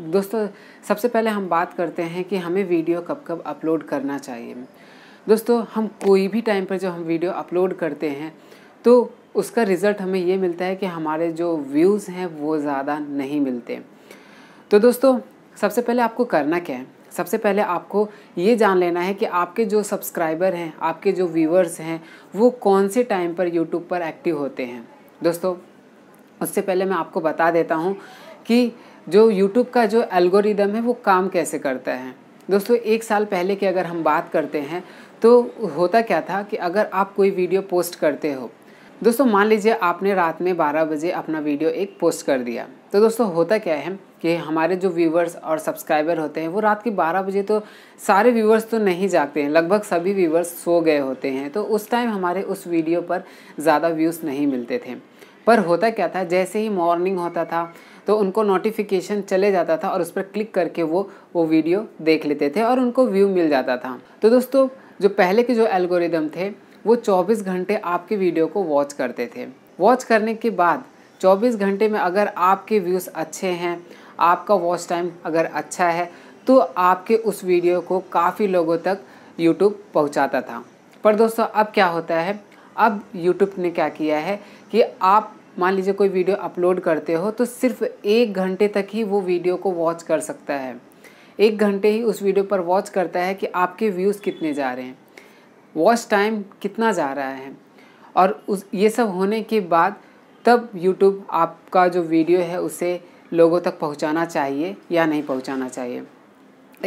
दोस्तों सबसे पहले हम बात करते हैं कि हमें वीडियो कब कब अपलोड करना चाहिए दोस्तों हम कोई भी टाइम पर जब हम वीडियो अपलोड करते हैं तो उसका रिज़ल्ट हमें ये मिलता है कि हमारे जो व्यूज़ हैं वो ज़्यादा नहीं मिलते तो दोस्तों सबसे पहले आपको करना क्या है सबसे पहले आपको ये जान लेना है कि आपके जो सब्सक्राइबर हैं आपके जो व्यूवर्स हैं वो कौन से टाइम पर यूट्यूब पर एक्टिव होते हैं दोस्तों उससे पहले मैं आपको बता देता हूँ कि जो यूट्यूब का जो एल्गोरिदम है वो काम कैसे करता है दोस्तों एक साल पहले की अगर हम बात करते हैं तो होता क्या था कि अगर आप कोई वीडियो पोस्ट करते हो दोस्तों मान लीजिए आपने रात में 12 बजे अपना वीडियो एक पोस्ट कर दिया तो दोस्तों होता क्या है कि हमारे जो व्यूवर्स और सब्सक्राइबर होते हैं वो रात के 12 बजे तो सारे व्यूवर्स तो नहीं जागते हैं लगभग सभी व्यूवर्स सो गए होते हैं तो उस टाइम हमारे उस वीडियो पर ज़्यादा व्यूज़ नहीं मिलते थे पर होता क्या था जैसे ही मॉर्निंग होता था तो उनको नोटिफिकेशन चले जाता था और उस पर क्लिक करके वो वो वीडियो देख लेते थे और उनको व्यू मिल जाता था तो दोस्तों जो पहले के जो एल्गोरिदम थे वो 24 घंटे आपके वीडियो को वॉच करते थे वॉच करने के बाद 24 घंटे में अगर आपके व्यूज़ अच्छे हैं आपका वॉच टाइम अगर अच्छा है तो आपके उस वीडियो को काफ़ी लोगों तक यूट्यूब पहुँचाता था पर दोस्तों अब क्या होता है अब यूट्यूब ने क्या किया है कि आप मान लीजिए कोई वीडियो अपलोड करते हो तो सिर्फ एक घंटे तक ही वो वीडियो को वॉच कर सकता है एक घंटे ही उस वीडियो पर वॉच करता है कि आपके व्यूज़ कितने जा रहे हैं वॉच टाइम कितना जा रहा है और उस ये सब होने के बाद तब यूट्यूब आपका जो वीडियो है उसे लोगों तक पहुंचाना चाहिए या नहीं पहुंचाना चाहिए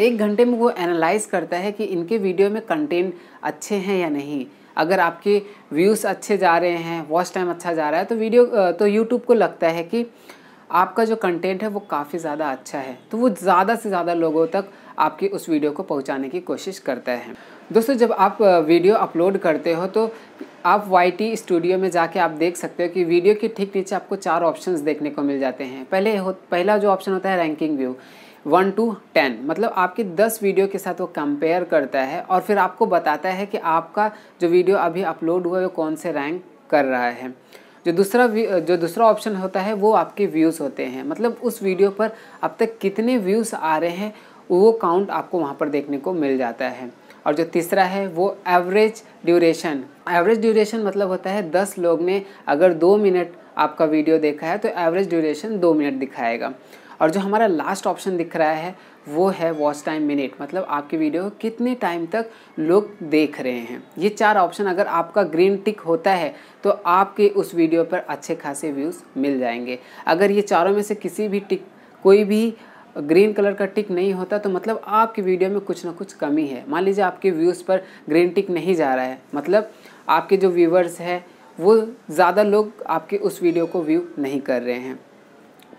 एक घंटे में वो एनालाइज करता है कि इनके वीडियो में कंटेंट अच्छे हैं या नहीं अगर आपके व्यूज़ अच्छे जा रहे हैं वॉच टाइम अच्छा जा रहा है तो वीडियो तो यूट्यूब को लगता है कि आपका जो कंटेंट है वो काफ़ी ज़्यादा अच्छा है तो वो ज़्यादा से ज़्यादा लोगों तक आपकी उस वीडियो को पहुंचाने की कोशिश करता है दोस्तों जब आप वीडियो अपलोड करते हो तो आप वाई स्टूडियो में जाके आप देख सकते हो कि वीडियो के ठीक नीचे आपको चार ऑप्शंस देखने को मिल जाते हैं पहले हो पहला जो ऑप्शन होता है ranking view one two ten मतलब आपकी दस वीडियो के साथ वो कंपेयर करता है और फिर आपको बताता है कि आपका जो वीडियो अभी अपलोड हुआ है वो कौन से रैंक कर रहा है जो दूसरा जो दूसरा ऑप्शन होता है वो आपके व्यूज़ होते हैं मतलब उस वीडियो पर अब तक कितने व्यूज़ आ रहे हैं वो काउंट आपको वहाँ पर देखने को मिल जाता है और जो तीसरा है वो एवरेज ड्यूरेशन एवरेज ड्यूरेशन मतलब होता है दस लोग ने अगर दो मिनट आपका वीडियो देखा है तो एवरेज ड्यूरेशन दो मिनट दिखाएगा और जो हमारा लास्ट ऑप्शन दिख रहा है वो है वॉच टाइम मिनट मतलब आपकी वीडियो कितने टाइम तक लोग देख रहे हैं ये चार ऑप्शन अगर आपका ग्रीन टिक होता है तो आपके उस वीडियो पर अच्छे खासे व्यूज़ मिल जाएंगे अगर ये चारों में से किसी भी टिक कोई भी ग्रीन कलर का टिक नहीं होता तो मतलब आपकी वीडियो में कुछ ना कुछ कमी है मान लीजिए आपके व्यूज़ पर ग्रीन टिक नहीं जा रहा है मतलब आपके जो व्यूवर्स हैं वो ज़्यादा लोग आपके उस वीडियो को व्यू नहीं कर रहे हैं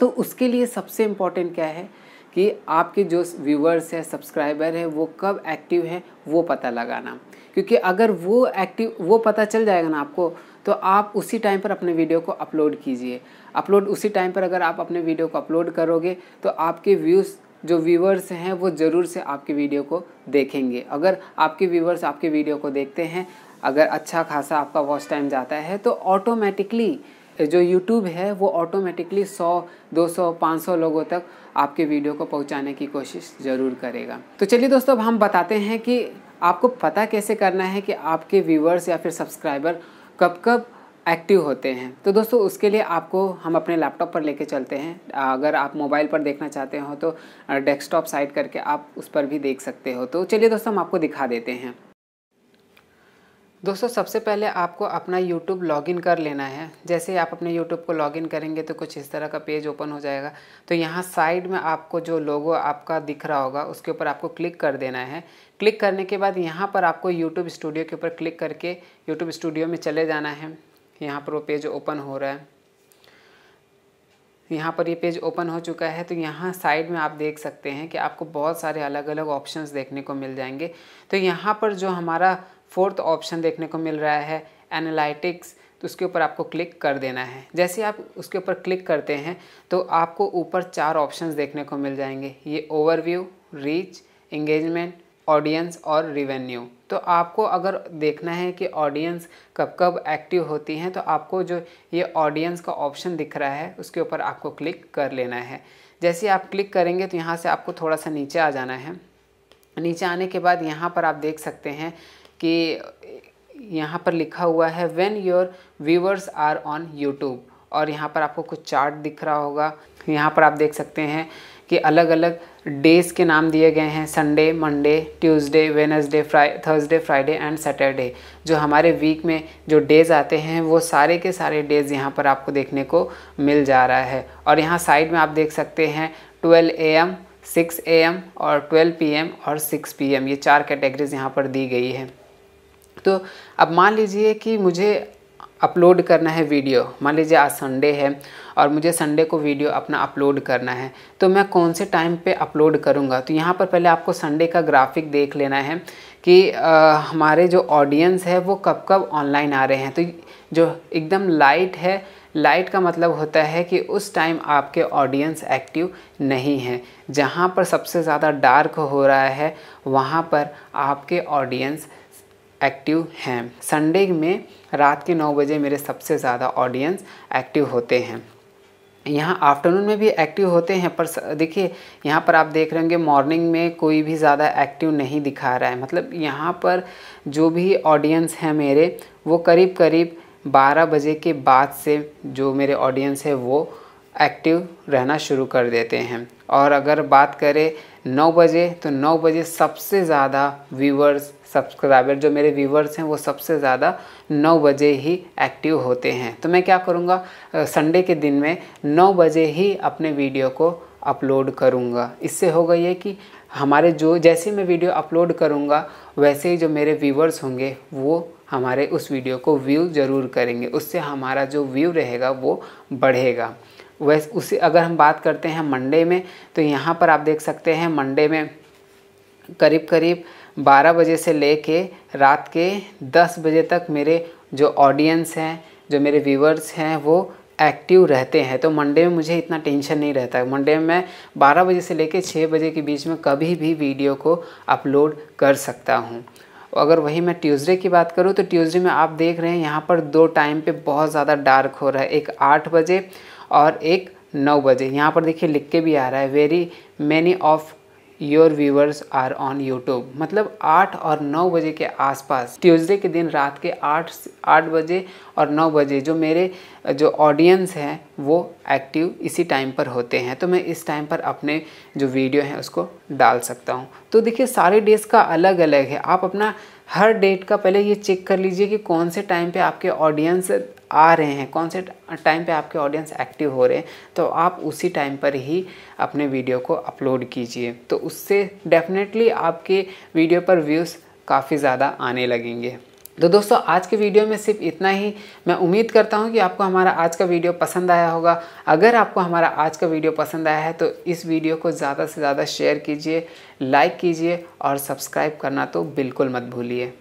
तो उसके लिए सबसे इम्पॉर्टेंट क्या है कि आपके जो व्यूअर्स हैं सब्सक्राइबर हैं वो कब एक्टिव हैं वो पता लगाना क्योंकि अगर वो एक्टिव वो पता चल जाएगा ना आपको तो आप उसी टाइम पर अपने वीडियो को अपलोड कीजिए अपलोड उसी टाइम पर अगर आप अपने वीडियो को अपलोड करोगे तो आपके व्यूज़ जो व्यूवर्स हैं वो ज़रूर से आपके वीडियो को देखेंगे अगर आपके व्यूवर्स आपके वीडियो को देखते हैं अगर अच्छा खासा आपका वॉच टाइम जाता है तो ऑटोमेटिकली जो यूट्यूब है वो ऑटोमेटिकली 100, 200, 500 लोगों तक आपके वीडियो को पहुंचाने की कोशिश ज़रूर करेगा तो चलिए दोस्तों अब हम बताते हैं कि आपको पता कैसे करना है कि आपके व्यूवर्स या फिर सब्सक्राइबर कब कब एक्टिव होते हैं तो दोस्तों उसके लिए आपको हम अपने लैपटॉप पर लेके चलते हैं अगर आप मोबाइल पर देखना चाहते हो तो डेस्कटॉप साइड करके आप उस पर भी देख सकते हो तो चलिए दोस्तों हम आपको दिखा देते हैं दोस्तों सबसे पहले आपको अपना YouTube लॉगिन कर लेना है जैसे आप अपने YouTube को लॉगिन करेंगे तो कुछ इस तरह का पेज ओपन हो जाएगा तो यहाँ साइड में आपको जो लोगो आपका दिख रहा होगा उसके ऊपर आपको क्लिक कर देना है क्लिक करने के बाद यहाँ पर आपको यूट्यूब स्टूडियो के ऊपर क्लिक करके यूट्यूब स्टूडियो में चले जाना है यहाँ पर वो पेज ओपन हो रहा है यहाँ पर ये पेज ओपन हो चुका है तो यहाँ साइड में आप देख सकते हैं कि आपको बहुत सारे अलग अलग ऑप्शंस देखने को मिल जाएंगे तो यहाँ पर जो हमारा फोर्थ ऑप्शन देखने को मिल रहा है एनालिटिक्स तो उसके ऊपर आपको क्लिक कर देना है जैसे आप उसके ऊपर क्लिक करते हैं तो आपको ऊपर चार ऑप्शंस देखने को मिल जाएंगे ये ओवरव्यू रीच इंगेजमेंट ऑडियंस और रिवेन्यू तो आपको अगर देखना है कि ऑडियंस कब कब एक्टिव होती हैं तो आपको जो ये ऑडियंस का ऑप्शन दिख रहा है उसके ऊपर आपको क्लिक कर लेना है जैसे आप क्लिक करेंगे तो यहाँ से आपको थोड़ा सा नीचे आ जाना है नीचे आने के बाद यहाँ पर आप देख सकते हैं कि यहाँ पर लिखा हुआ है when your viewers are on YouTube और यहाँ पर आपको कुछ चार्ट दिख रहा होगा यहाँ पर आप देख सकते हैं कि अलग अलग डेज़ के नाम दिए गए हैं Sunday Monday Tuesday Wednesday Fri Thursday Friday and Saturday जो हमारे वीक में जो डेज़ आते हैं वो सारे के सारे डेज़ यहाँ पर आपको देखने को मिल जा रहा है और यहाँ साइड में आप देख सकते हैं 12 एम 6 एम और 12 पीएम और 6 पीएम ये चार कैटेगरीज यहाँ पर दी गई है तो अब मान लीजिए कि मुझे अपलोड करना है वीडियो मान लीजिए आज संडे है और मुझे संडे को वीडियो अपना अपलोड करना है तो मैं कौन से टाइम पे अपलोड करूँगा तो यहाँ पर पहले आपको संडे का ग्राफिक देख लेना है कि आ, हमारे जो ऑडियंस है वो कब कब ऑनलाइन आ रहे हैं तो जो एकदम लाइट है लाइट का मतलब होता है कि उस टाइम आपके ऑडियंस एक्टिव नहीं है जहाँ पर सबसे ज़्यादा डार्क हो रहा है वहाँ पर आपके ऑडियंस एक्टिव हैं संडे में रात के नौ बजे मेरे सबसे ज़्यादा ऑडियंस एक्टिव होते हैं यहाँ आफ्टरनून में भी एक्टिव होते हैं पर देखिए यहाँ पर आप देख रहे होंगे मॉर्निंग में कोई भी ज़्यादा एक्टिव नहीं दिखा रहा है मतलब यहाँ पर जो भी ऑडियंस है मेरे वो करीब करीब 12 बजे के बाद से जो मेरे ऑडियंस है वो एक्टिव रहना शुरू कर देते हैं और अगर बात करें नौ बजे तो नौ बजे सबसे ज़्यादा व्यूवर्स सब्सक्राइबर जो मेरे व्यूवर्स हैं वो सबसे ज़्यादा नौ बजे ही एक्टिव होते हैं तो मैं क्या करूँगा संडे के दिन में नौ बजे ही अपने वीडियो को अपलोड करूँगा इससे होगा ये कि हमारे जो जैसे मैं वीडियो अपलोड करूँगा वैसे ही जो मेरे व्यूवर्स होंगे वो हमारे उस वीडियो को व्यू ज़रूर करेंगे उससे हमारा जो व्यू रहेगा वो बढ़ेगा वैसे उसे अगर हम बात करते हैं मंडे में तो यहाँ पर आप देख सकते हैं मंडे में करीब करीब 12 बजे से ले कर रात के 10 बजे तक मेरे जो ऑडियंस हैं जो मेरे व्यूवर्स हैं वो एक्टिव रहते हैं तो मंडे में मुझे इतना टेंशन नहीं रहता है मंडे में मैं 12 बजे से कर छः बजे के बीच में कभी भी वीडियो को अपलोड कर सकता हूँ अगर वही मैं ट्यूसडे की बात करूँ तो ट्यूसडे में आप देख रहे हैं यहाँ पर दो टाइम पे बहुत ज़्यादा डार्क हो रहा है एक आठ बजे और एक नौ बजे यहाँ पर देखिए लिख के भी आ रहा है very many of your viewers are on YouTube मतलब आठ और नौ बजे के आसपास ट्यूसडे के दिन रात के आठ आठ बजे और नौ बजे जो मेरे जो ऑडियंस हैं वो एक्टिव इसी टाइम पर होते हैं तो मैं इस टाइम पर अपने जो वीडियो हैं उसको डाल सकता हूँ तो देखिए सारे डेज का अलग अलग है आप अपना हर डेट का पहले ये चेक कर लीजिए कि कौन से टाइम पे आपके ऑडियंस आ रहे हैं कौन से टाइम पे आपके ऑडियंस एक्टिव हो रहे हैं तो आप उसी टाइम पर ही अपने वीडियो को अपलोड कीजिए तो उससे डेफिनेटली आपके वीडियो पर व्यूज़ काफ़ी ज़्यादा आने लगेंगे तो दोस्तों आज के वीडियो में सिर्फ इतना ही मैं उम्मीद करता हूं कि आपको हमारा आज का वीडियो पसंद आया होगा अगर आपको हमारा आज का वीडियो पसंद आया है तो इस वीडियो को ज़्यादा से ज़्यादा शेयर कीजिए लाइक कीजिए और सब्सक्राइब करना तो बिल्कुल मत भूलिए